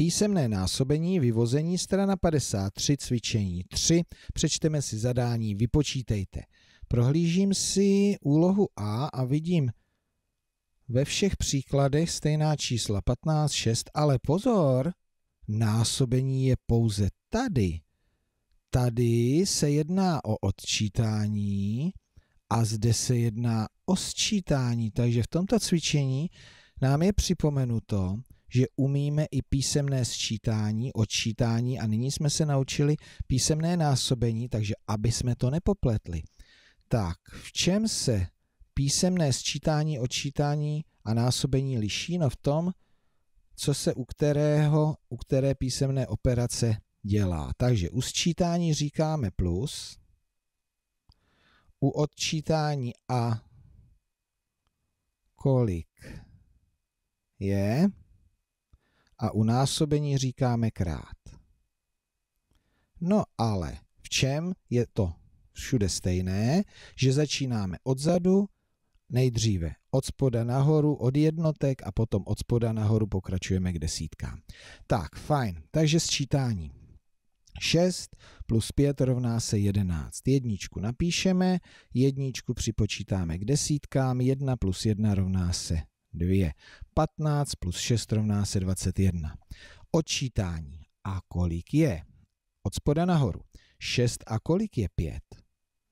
Písemné násobení, vyvození, strana 53, cvičení 3. Přečteme si zadání, vypočítejte. Prohlížím si úlohu A a vidím ve všech příkladech stejná čísla 15, 6, ale pozor, násobení je pouze tady. Tady se jedná o odčítání a zde se jedná o sčítání, takže v tomto cvičení nám je připomenuto, že umíme i písemné sčítání, odčítání a nyní jsme se naučili písemné násobení, takže aby jsme to nepopletli. Tak, v čem se písemné sčítání, odčítání a násobení liší? No v tom, co se u kterého, u které písemné operace dělá. Takže u sčítání říkáme plus, u odčítání a kolik je, a u násobení říkáme krát. No ale v čem je to všude stejné, že začínáme odzadu, nejdříve od spoda nahoru, od jednotek a potom od spoda nahoru pokračujeme k desítkám. Tak, fajn, takže sčítání. 6 plus 5 rovná se 11. Jedničku napíšeme, jedničku připočítáme k desítkám, 1 plus 1 rovná se 2. 15 plus 6 rovná se 21. Odčítání. A kolik je? Od spoda nahoru. 6 a kolik je 5?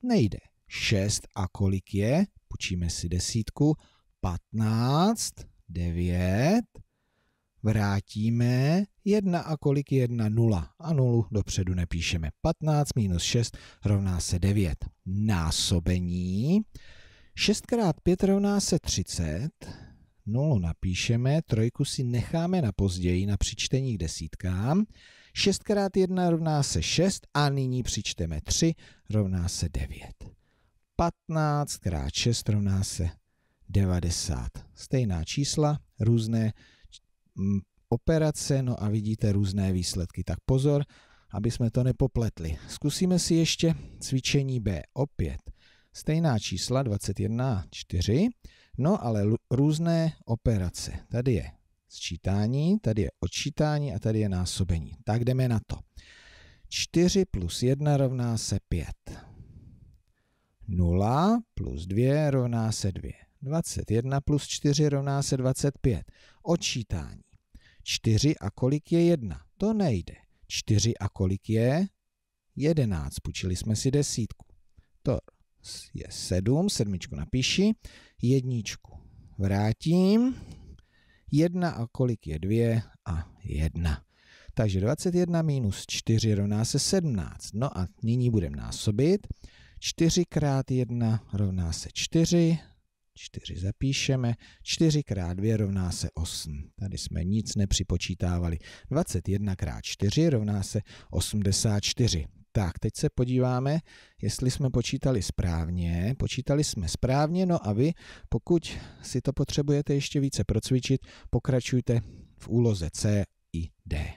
Nejde. 6 a kolik je? Počíme si desítku. 15, 9, vrátíme 1 a kolik je 1? 0 a 0 dopředu nepíšeme. 15 minus 6 rovná se 9. Násobení 6 x 5 rovná se 30 nulu no, napíšeme, trojku si necháme na později na přičtení k desítkám. 6 x 1 rovná se 6 a nyní přičteme 3 rovná se 9. 15 x 6 rovná se 90. Stejná čísla, různé mm, operace, no a vidíte různé výsledky. Tak pozor, aby jsme to nepopletli. Zkusíme si ještě cvičení B opět stejná čísla 21 4, no ale různé operace. Tady je sčítání, tady je odčítání a tady je násobení. Tak jdeme na to. 4 plus 1 rovná se 5. 0 plus 2 rovná se 2. 21 plus 4 rovná se 25. Odčítání. 4 a kolik je 1? To nejde. 4 a kolik je? 11. Půjčili jsme si desítku. To je 7, sedmičku napíši, jedničku vrátím, 1 a kolik je 2 a 1. Takže 21 minus 4 rovná se 17. No a nyní budeme násobit. 4 krát 1 rovná se 4, 4 zapíšeme, 4 krát 2 rovná se 8. Tady jsme nic nepřipočítávali. 21 krát 4 rovná se 84. Tak, teď se podíváme, jestli jsme počítali správně. Počítali jsme správně, no a vy, pokud si to potřebujete ještě více procvičit, pokračujte v úloze C i D.